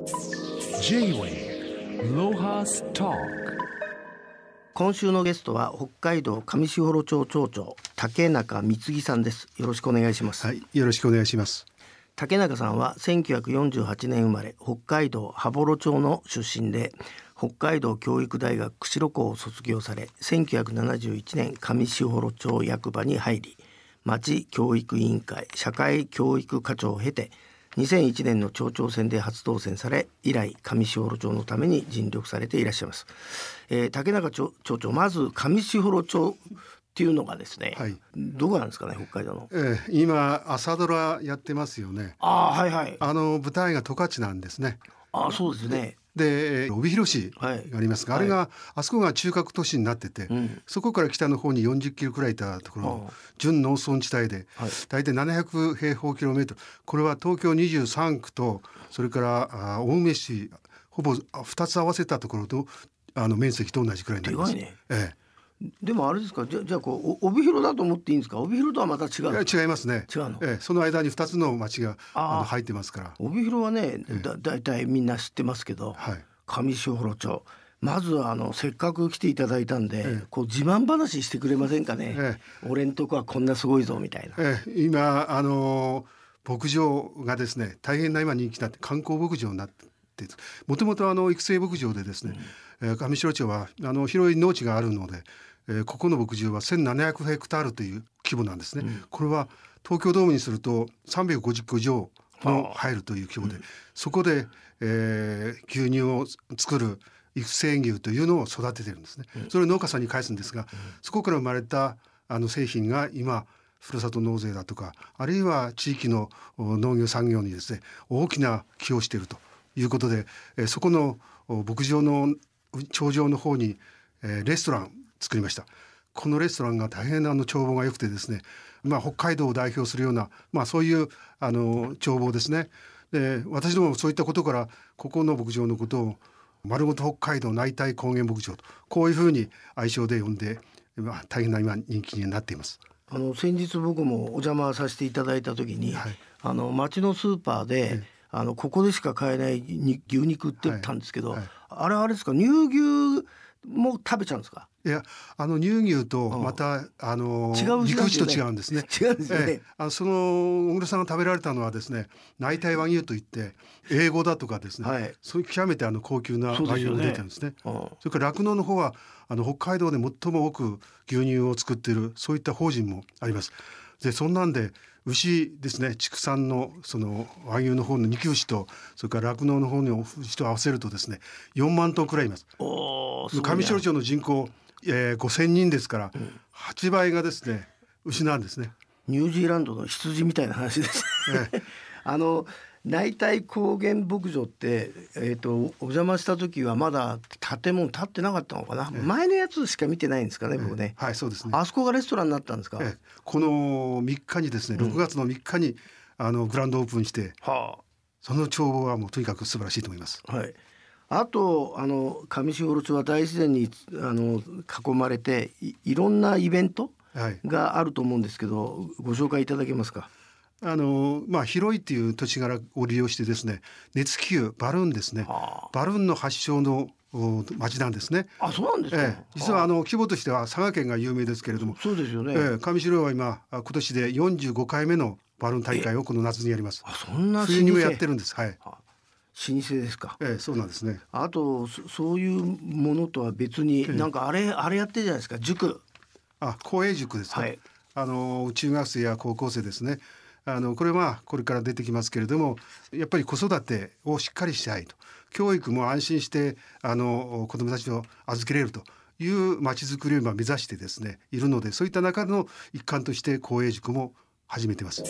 今週のゲストは北海道上士幌町町長竹中光さんですよろしくお願いしますはいよろしくお願いします竹中さんは1948年生まれ北海道羽幌町の出身で北海道教育大学釧路校を卒業され1971年上士幌町役場に入り町教育委員会社会教育課長を経て2001年の町長選で初当選され以来上士幌町のために尽力されていらっしゃいます、えー、竹中町町長まず上士幌町っていうのがですね、はい、どこなんですかね北海道の、えー、今朝ドラやってますよねああはいはいあの舞台が十勝なんですねあそうですねで帯広市がありますが、はい、あれが、あそこが中核都市になってて、うん、そこから北の方に40キロくらいいたところの純農村地帯で、はい、大体700平方キロメートルこれは東京23区とそれから青梅市ほぼ2つ合わせたところとあの面積と同じくらいになります。ね、ええでもあれですかじゃじゃこう帯広だと思っていいんですか帯広とはまた違う違いますね違うの、ええ、その間に二つの町があの入ってますから帯広はねだ大体みんな知ってますけど、はい、上士幌町まずあのせっかく来ていただいたんで、ええ、こう自慢話してくれませんかね、ええ、俺んとこはこんなすごいぞみたいな、ええ、今あの牧場がですね大変な今人気だって観光牧場になってもともと育成牧場でですね、うん、上士幌町はあの広い農地があるのでえー、ここの牧場は1700ヘクタールという規模なんですね、うん、これは東京ドームにすると350個以上の入るという規模で、うん、そこで、えー、牛乳を作る育成牛というのを育ててるんですね、それを農家さんに返すんですが、そこから生まれたあの製品が今ふるさと納税だとかあるいは地域の農業産業にですね大きな寄与しているということで、えー、そこの牧場の頂上の方に、えー、レストラン作りました。このレストランが大変なあの眺望が良くてですね、まあ、北海道を代表するような、まあ、そういうあの眺望ですねで私どもそういったことからここの牧場のことを丸ごと北海道内体高原牧場とこういうふうに愛称で呼んで、まあ、大変な今人気になっています。あの先日僕もお邪魔させていただいた時に、はい、あの町のスーパーで、あのここでしか買えない牛肉って言ったんですけど、はいはい、あれあれですか乳牛もう食べちゃうんですかいやあの乳牛とまた、あの違う肉牛と違うんですね。違うんですね、ええ、あその小倉さんが食べられたのはですね内体和牛と言って英語だとかですね、はい、そういう極めてあの高級な和牛が出てるんですね。そ、ね、れから酪農の方はあの北海道で最も多く牛乳を作っているそういった法人もあります。でそんなんで牛ですね畜産のその和牛の方の肉牛とそれから酪農の方の牛と合わせるとですね4万頭くらいいます。お上白町の人口、えー、5,000人ですから、うん、8倍がですね牛なんですね。ニュージーランドの羊みたいな話です、ね。ええ、あの内体高原牧場って、えーと、お邪魔した時はまだ建物建ってなかったのかな、え前のやつしか見てないんですかね、え、僕ね、はいそうですねあそこがレストランになったんですか、この3日にですね6月の3日に、うん、あのグランドオープンして、はあ、その眺望はもうとにかく素晴らしいと思います。はいあとあの上士幌町は大自然にあの囲まれていろんなイベントがあると思うんですけど、はい、ご紹介いただけますか。あのまあ、広いっていう土地柄を利用してですね熱気球バルーンですねバルーンの発祥の町なんですね。あ、そうなんですか。ええ、実はあの規模としては佐賀県が有名ですけれども、そうですよね。ええ、上白は今今年で45回目のバルーン大会をこの夏にやります。あ、そんな冬にもやってるんです。はい。老舗ですか。ええ、そうなんですね。あとそういうものとは別に、ええ、なんかあれあれやってるじゃないですか。塾。あ、公営塾ですか。はい。あの中学生や高校生ですね。あのこれはこれから出てきますけれどもやっぱり子育てをしっかりしたいと教育も安心してあの子どもたちを預けれるというまちづくりを今目指してですねいるのでそういった中の一環として公営塾も始めてます。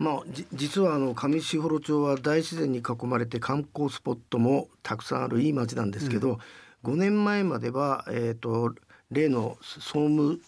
まあ、実はあの上士幌町は大自然に囲まれて観光スポットもたくさんあるいい町なんですけど、うん、5年前までは、えーと例の総務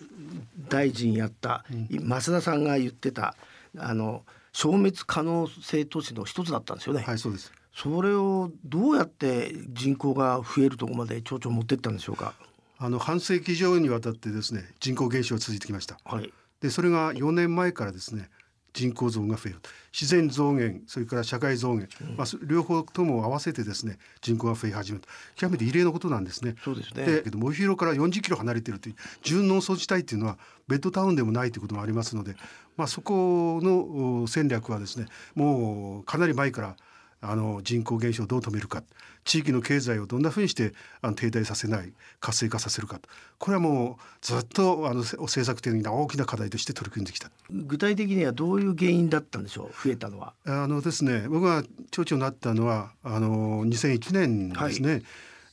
大臣やった増田さんが言ってたあの消滅可能性都市の一つだったんですよね。はい、そうですそれをどうやって人口が増えるとこまで町長持ってったんでしょうかあの半世紀以上にわたってですね人口減少が続いてきました、はい、でそれが4年前からですね人口増が増える自然増減それから社会増減、うん、まあ、両方とも合わせてですね人口が増え始めた極めて異例のことなんですね。そうですねでモヒロから40キロ離れてるという純農村地帯ていうのはベッドタウンでもないということもありますので、まあ、そこの戦略はですねもうかなり前からあの人口減少をどう止めるか地域の経済をどんなふうにしてあの停滞させない活性化させるかこれはもうずっとあの政策的な大きな課題として取り組んできた具体的にはどういう原因だったんでしょう増えたのはあのですね僕が町長になったのはあの2001年ですね、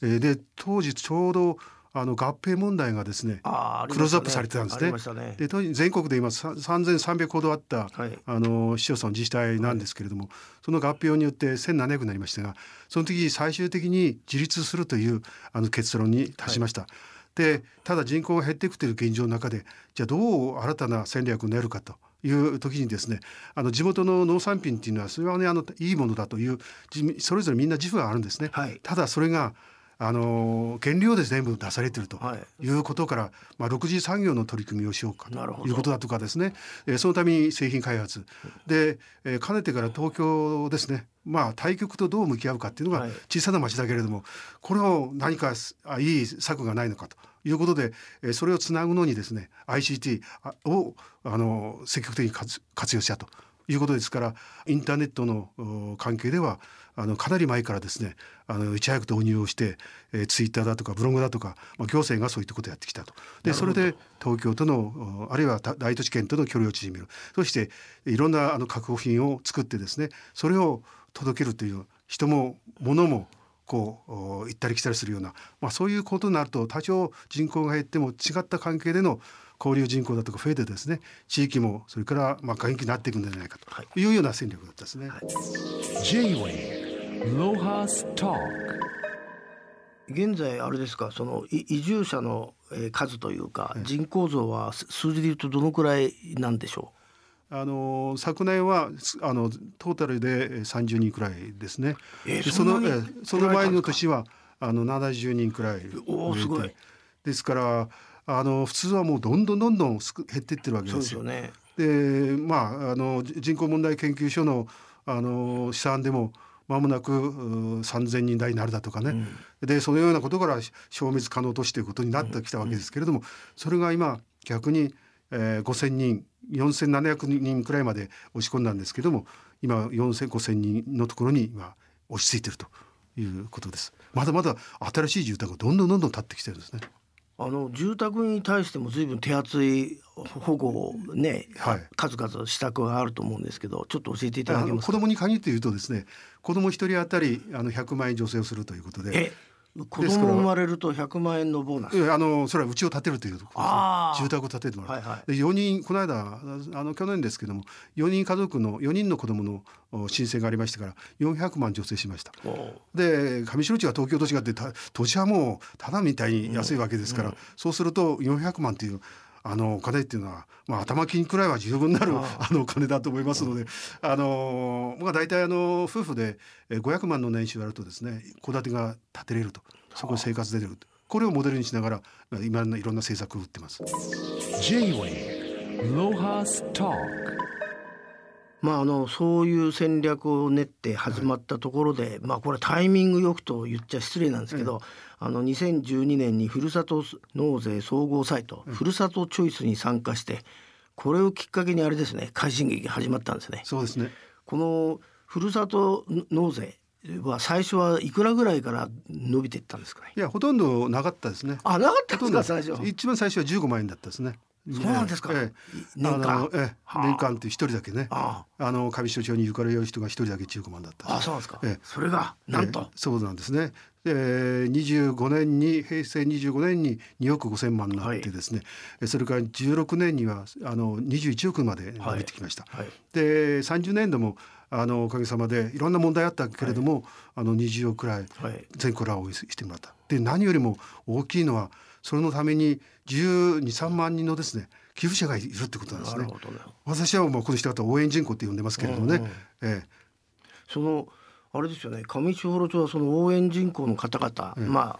はい、で当時ちょうどあの合併問題がですね、ね、クローズアップされてたんですね。ねで当時全国で今3,300ほどあった、はい、あの市町村自治体なんですけれども、はい、その合併によって1,700になりましたがその時最終的に自立するというあの結論に達しました。はい、でただ人口が減っていくという現状の中でじゃあどう新たな戦略を練るかという時にですねあの地元の農産品っていうのはそれはねあのいいものだというそれぞれみんな自負があるんですね。ただそれがあの権利をですね全部出されてるということから、はい、まあ、6次産業の取り組みをしようかということだとかですね、えー、そのために製品開発で、えー、かねてから東京ですねまあ対局とどう向き合うかっていうのが小さな町だけれども、はい、これを何かいい策がないのかということで、えー、それをつなぐのにですね ICT をあの積極的に活用したということですからインターネットの関係ではあのかなり前からですねあのいち早く導入をして、えー、ツイッターだとかブログだとか、まあ、行政がそういったことをやってきたとでそれで東京とのあるいは大都市圏との距離を縮めるそしていろんなあの確保品を作ってですねそれを届けるという人も物もこう行ったり来たりするような、まあ、そういうことになると多少人口が減っても違った関係での交流人口だとか増えてですね地域もそれからまあ元気になっていくんじゃないかというような戦略だったですね。はい、J-Way ロハストーク現在あれですかその移住者の数というか人口増は数字でいうとどのくらいなんでしょうあの昨年はあのトータルで30人くらいですね、えー、そのその前の年はあの70人くらいおすごいですからあの普通はもうどんどんどんどん減っていってるわけですよ。で、ね、まああの人口問題研究所のあの試算でもまもなく3,000人台になるだとかね、うん、でそのようなことから消滅可能都市ということになってきたわけですけれども、うんうん、それが今逆に、えー、5,000人4,700人くらいまで押し込んだんですけども今4,0005,000人のところに今落ち着いてるということです。まだまだ新しい住宅がどんどんどんどん建ってきてるんですね。あの住宅に対しても随分手厚い保護をね、はい、数々施策があると思うんですけどちょっと教えていただけますか子どもに限って言うとですね子ども1人当たりあの100万円助成をするということで子供生まれると100万円のボーナスあのそれは家を建てるというところ住宅を建ててもらう、はいはい、4人この間あの去年ですけども4人家族の4人の子供の申請がありましたから400万助成しましたで上白地は東京都があって土地はもうただみたいに安いわけですから、うんうん、そうすると400万というあのお金っていうのは、まあ、頭金くらいは十分なるあのお金だと思いますので、あのまあ、大体あの夫婦で500万の年収あるとですね戸建てが建てれるとそこに生活出れるとこれをモデルにしながら今いろんな政策を打ってます。J-Way ロハストーまあ、あのそういう戦略を練って始まったところで、はい、まあ、これタイミングよくと言っちゃ失礼なんですけど、うん、あの2012年にふるさと納税総合サイト、うん、ふるさとチョイスに参加してこれをきっかけにあれですね快進撃始まったんですね。そうですねこのふるさと納税は最初はいくらぐらいから伸びていったんですか、ね、いやほとんどなかったですね。あなかったんですか最初。一番最初は15万円だったですね。そうなんですか、ええ、年間、ええ、年間って一人だけねあの上市町にゆかりよる人が一人だけ中古マンだったあそうなんですか、ええ、それがなんと、ええ、そうなんですねえ二25年に平成25年に2億5,000万になってですね、はい、それから16年にはあの21億まで伸びてきました。はいはい、で30年度もあのおかげさまでいろんな問題あったけれども、あの20億くらい全国ラをしてもらった。で何よりも大きいのはそれのために1213万人のですね寄付者がいるってことなんですね。ね私はもうこの人方応援人口って呼んでますけれどもね。うんうん、ええ、そのあれですよね上市幌町はその応援人口の方々、うん、ま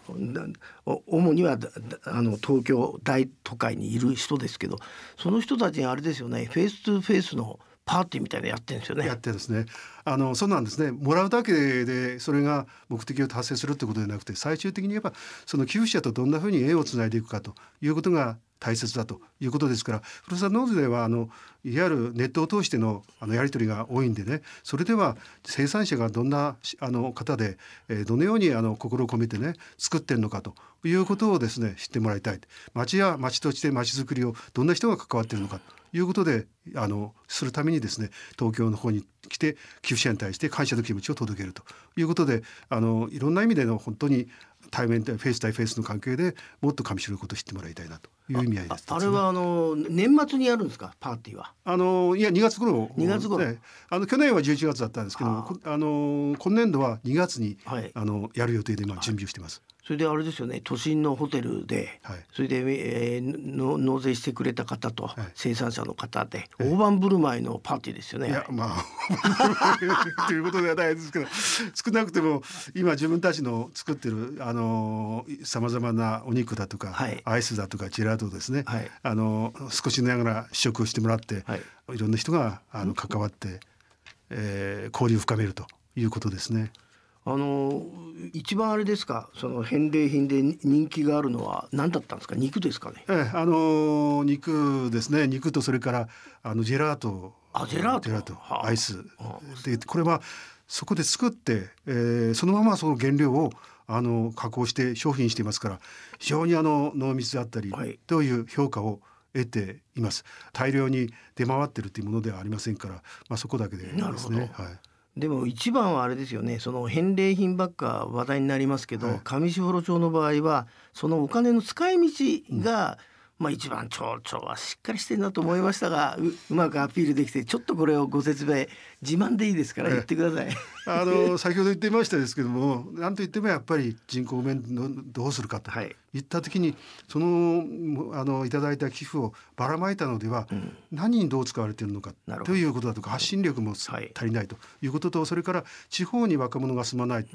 あ主にはあの東京大都会にいる人ですけどその人たちにあれですよねフェイス2フェイスのパーティーみたいなやってんですよね。やってですね。あのそうなんですね。もらうだけでそれが目的を達成するってことじゃなくて、最終的に言えばその寄付者とどんなふうに縁をつないでいくかということが大切だということですから、ふるさと納税はあのいわゆるネットを通してのあのやり取りが多いんでね、それでは生産者がどんなあの方で、えどのようにあの心を込めてね作ってるのかということをですね知ってもらいたい。町や町として町づくりをどんな人が関わってるのか。いうことであのするためにですね東京の方に来て寄付者に対して感謝の気持ちを届けるということであのいろんな意味での本当に対面でフェイス対フェイスの関係でもっと上白いことを知ってもらいたいなという意味合いですあれはあの年末にやるんですかパーティーはあのいや2月頃二月頃、ね、あの去年は11月だったんですけどあの今年度は2月に、はい、あのやる予定で今準備をしてます、はい、それであれですよね都心のホテルで、はい、それで、えー、の納税してくれた方と生産者の方で、大盤振る舞いのパーティーですよね。いやまあということではないですけど少なくても今自分たちの作ってるあののさまざまなお肉だとか、はい、アイスだとかジェラートですね、はい、あの少しながら試食をしてもらって、はい、いろんな人があの関わって、えー、交流を深めるということですね。あの一番あれですかその返礼品で人気があるのは何だったんですか肉ですかね、ええ、あの肉ですね肉とそれからあのジェラートあジェラートジェラート、はあ、アイス、はあ、でこれはそこで作って、えー、そのままその原料をあの加工して商品していますから非常にあの濃密であったりという評価を得ています、大量に出回ってるというものではありませんから、まあ、そこだけでですね。はいでも一番はあれですよねその返礼品ばっか話題になりますけど、はい、上士幌町の場合はそのお金の使い道が、うんまあ、一番町長はしっかりしてるなと思いましたがうまくアピールできてちょっとこれをご説明自慢でいいですから言ってください。あの先ほど言ってましたですけども何と言ってもやっぱり人口面のどうするかといった時に、そのあのいただいた寄付をばらまいたのでは、何にどう使われてるのかということだとか発信力も足りないということと、はい、それから地方に若者が住まない。うん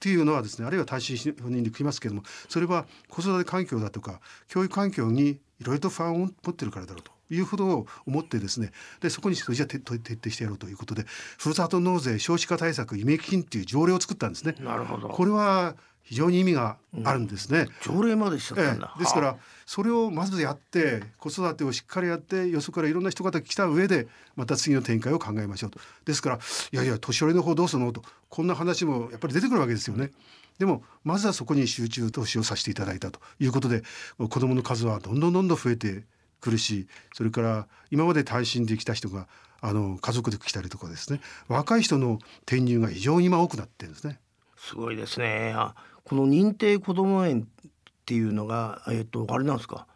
というのはですねあるいは単身赴任で来ますけれどもそれは子育て環境だとか教育環境にいろいろと不安を持ってるからだろうというふう思ってですねでそこにそれじゃ徹底してやろうということでふるさと納税少子化対策移民基金っていう条例を作ったんですね。なるほどこれは非常に意味があるんですね、うん、条例までしちゃったんだ、ええ、ですからそれをまずやって子育てをしっかりやってよそからいろんな人方来た上でまた次の展開を考えましょうとですからいやいや年寄りの方どうするのとこんな話もやっぱり出てくるわけですよね。でもまずはそこに集中投資をさせていただいたということで子どもの数はどんどんどんどん増えてくるしそれから今まで単身できた人があの家族で来たりとかですね若い人の転入が非常に今多くなってるんですね。すごいですね。あこの認定こども園っていうのがえっ、とあれなんですか、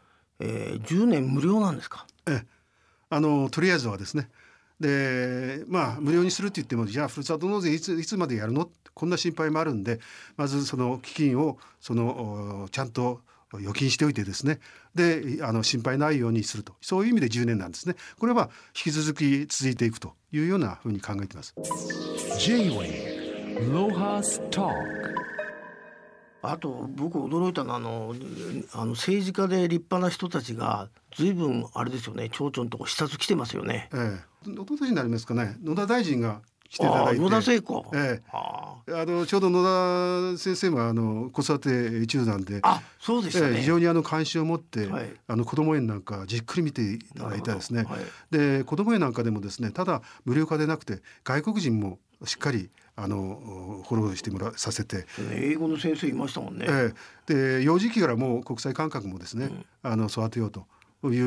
えー、10年無料なんですか。えあのとりあえずはですね。でまあ無料にするって言ってもじゃあふるさと納税いついつまでやるのこんな心配もあるんでまずその基金をそのちゃんと預金しておいてですねであの心配ないようにするとそういう意味で10年なんですねこれは引き続き続いていくというようなふうに考えてます。J-Way ハスあと僕驚いたのはあのあの政治家で立派な人たちが随分あれですよね町長のとこ視察来てますよね。ええ、おと年になりますかね野田大臣が来ていただいて野田聖子、ええ、ああのちょうど野田先生もあの子育て一途なんであそうですね、ええ、非常にあの関心を持って、はい、あの子ども園なんかじっくり見ていただいたですね、はい、で子ども園なんかでもですねただ無料化でなくて外国人もしっかりあのフォローしてもらさせて、英語の先生いましたもんね、えー、で幼児期からもう国際感覚もですね、うん、あの育てようとい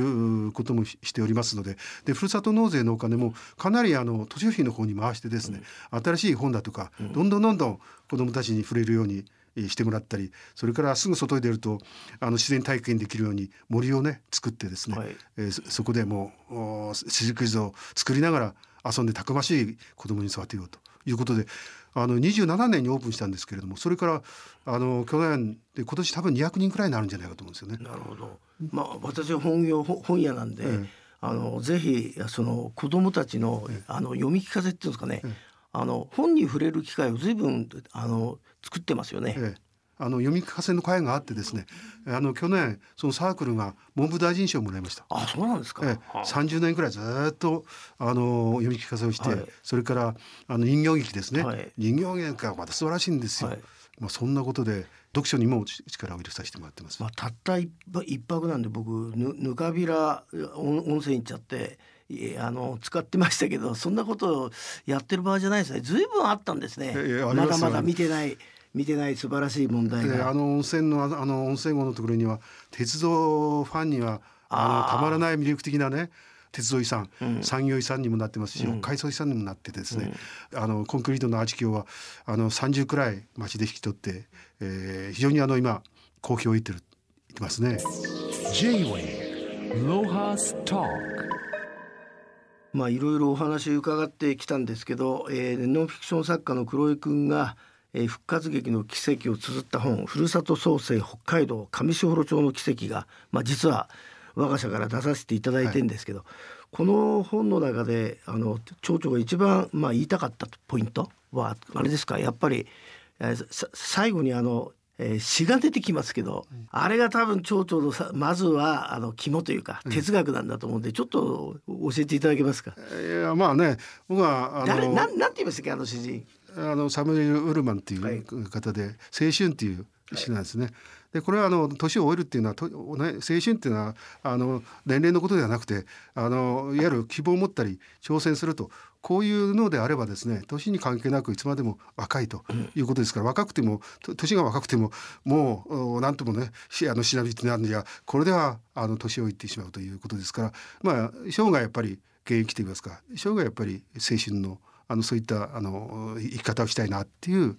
うこともしておりますのででふるさと納税のお金もかなりあの図書費の方に回してですね、うん、新しい本だとか、うん、どんどんどんどん子どもたちに触れるようにしてもらったりそれからすぐ外へ出るとあの自然体験できるように森をね作ってですね、はい、えー、そこでもう四軸図を作りながら遊んでたくましい子どもに育てようということであの27年にオープンしたんですけれどもそれからあの去年で今年多分200人くらいになるんじゃないかと思うんですよね。なるほど、まあ、私は本業本屋なんで、ええ、あのぜひその子どもたちのえ、あの読み聞かせっていうんですかね、あの本に触れる機会を随分あの作ってますよね。あの読み聞かせの会があってですねあの去年そのサークルが文部大臣賞をもらいましたあそうなんですか、ええ、30年ぐらいずっとあの読み聞かせをして、はい、それからあの人形劇ですね、はい、人形劇がまた素晴らしいんですよ、はい、まあ、そんなことで読書にも力を入れさせてもらってます、まあ、たった一泊なんで僕ぬぬかびら温泉行っちゃって。あの使ってましたけどそんなことをやってる場合じゃないですね随分あったんですねまだまだ見てない見てない素晴らしい問題が。あの温泉のあの温泉郷のところには鉄道ファンにはあのたまらない魅力的なね鉄道遺産、うん、産業遺産にもなってますし、うん、海藻遺産にもなってですね、うん、あのコンクリートのアーチ橋はあの30くらい町で引き取って、えー、非常にあの今好評をいってるいてますね。まあいろいろお話伺ってきたんですけど、えー、ノンフィクション作家の黒井君がえー、復活劇の奇跡を綴った本「ふるさと創生北海道上士幌町の奇跡が」まあ、実は我が社から出させていただいてんですけど、はい、この本の中であの町長が一番、まあ、言いたかったポイントはあれですかやっぱり、えー、最後にあのえ詩が出てきますけど、あれが多分町長のさまずはあの肝というか哲学なんだと思うんで、うん、ちょっと教えていただけますか。いやまあね僕はあの誰なんなんて言いましたっけあの詩人。あのサムエル・ウルマンという方で「青春」っていう詩なんですね。はい、でこれはあの年を終えるっていうのはと青春っていうのはあの年齢のことではなくてあのいわゆる希望を持ったり挑戦するとこういうのであればですね年に関係なくいつまでも若いということですから、若くても年が若くてももう何ともねあのリなびてなんゃ。これではあの年をいってしまうということですからまあ生涯やっぱり現役といいますか生涯やっぱり青春の。あのそういったあの生き方をしたいなっていう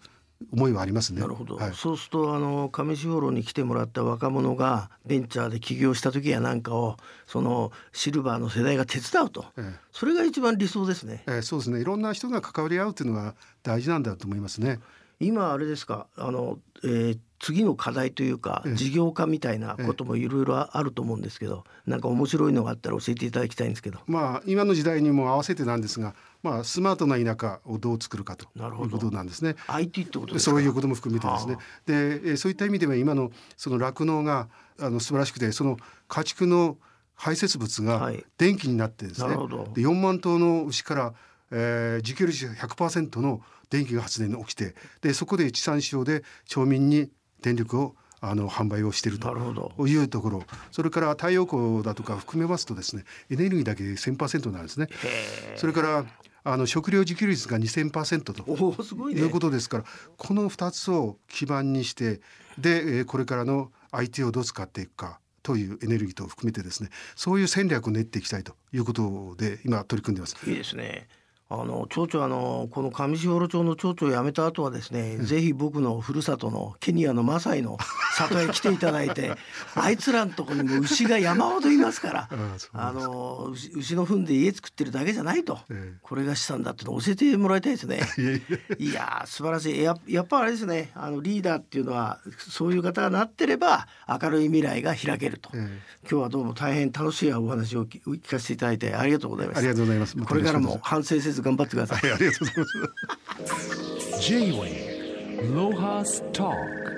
思いはありますね。なるほど。はい、そうするとあの上士幌に来てもらった若者がベンチャーで起業した時やなんかをそのシルバーの世代が手伝うと、ええ、それが一番理想ですね。ええ、そうですね。いろんな人が関わり合うというのが大事なんだと思いますね。今あれですかあの、えー、次の課題というか、ええ、事業化みたいなこともいろいろあると思うんですけど、え、なんか面白いのがあったら教えていただきたいんですけどまあ今の時代にも合わせてなんですがまあ、スマートな田舎をどう作るかということなんですね。IT ってことそういうことも含めてですね。でそういった意味では今のその酪農があの素晴らしくてその家畜の排泄物が電気になってですね、はい、で4万頭の牛から、えー、自給率100%の電気が発電に起きてでそこで地産地消で町民に電力をあの販売をしているというところそれから太陽光だとか含めますとですねエネルギーだけで1000%なんですね。それからあの食料自給率が2000%ということですから、この2つを基盤にしてでこれからの IT をどう使っていくかというエネルギーと含めてですねそういう戦略を練っていきたいということで今取り組んでます。いいですねあの町長あのこの上士幌町の町長を辞めた後はですね、うん、ぜひ僕のふるさとのケニアのマサイの里へ来ていただいて あいつらのとこにも牛が山ほどいますから あの牛の糞で家作ってるだけじゃないと、えー、これが資産だってのを教えてもらいたいですね。いや素晴らしいややっぱあれですねあのリーダーっていうのはそういう方がなってれば明るい未来が開けると、えー、今日はどうも大変楽しいお話を聞かせていただいてありがとうございますありがとうございますこれからも反省せずず頑張ってください。はい、ありがとうございます。J-Way ロハスターク